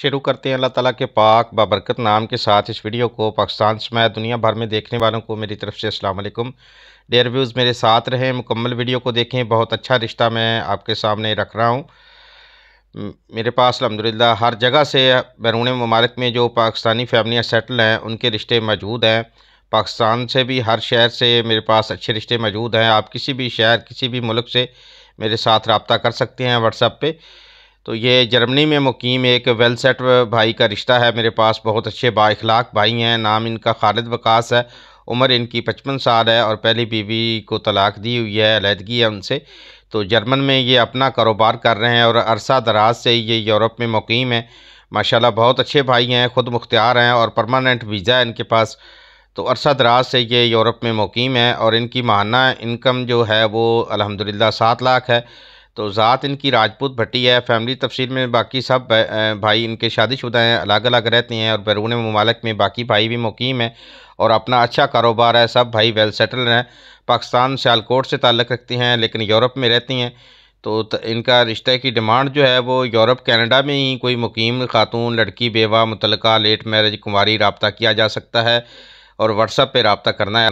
शुरू करते हैं अल्लाह ताला के पाक बाबरकत नाम के साथ इस वीडियो को पाकिस्तान समय दुनिया भर में देखने वालों को मेरी तरफ से अस्सलाम वालेकुम डेयर व्यूज़ मेरे साथ रहें मुकम्मल वीडियो को देखें बहुत अच्छा रिश्ता मैं आपके सामने रख रहा हूँ मेरे पास अलहमदिल्ला हर जगह से बैरून ममालिक में जो पाकिस्तानी फैमिलियाँ सेटल हैं उनके रिश्ते मौजूद हैं पाकिस्तान से भी हर शहर से मेरे पास अच्छे रिश्ते मौजूद हैं आप किसी भी शहर किसी भी मुल्क से मेरे साथ रबता कर सकते हैं व्हाट्सएप पर तो ये जर्मनी में मुकीम एक वेल सेट भाई का रिश्ता है मेरे पास बहुत अच्छे बाखलाक भाई हैं नाम इनका खालिद वकास है उम्र इनकी पचपन साल है और पहली बीवी को तलाक दी हुई है अलीहदगी है उनसे तो जर्मन में ये अपना कारोबार कर रहे हैं और अरसा दराज से ये यूरोप में मुकीम है माशाल्लाह बहुत अच्छे भाई हैं ख़ुद मुख्तियार हैं और परमानेंट वीज़ा है इनके पास तो अरसा दराज से ये यूरोप में मुकीम है और इनकी माहाना इनकम जो है वो अलहमदिल्ला सात लाख है तो ज़ात इनकी राजपूत भट्टी है फैमिली तफसील में बाकी सब भाई इनके शादीशुदा हैं अलग अलग रहते हैं और बैरून ममालक में बाकी भाई भी मुकीम हैं और अपना अच्छा कारोबार है सब भाई वेल सेटल हैं पाकिस्तान सियालकोट से ताल्लक़ रखती हैं लेकिन यूरोप में रहती हैं तो इनका रिश्ते की डिमांड जो है वो यूरोप कनाडा में ही कोई मुकीम खातून लड़की बेवा मुतलका लेट मैरिज कुमारी रबता किया जा सकता है और व्हाट्सअप पर रबता करना है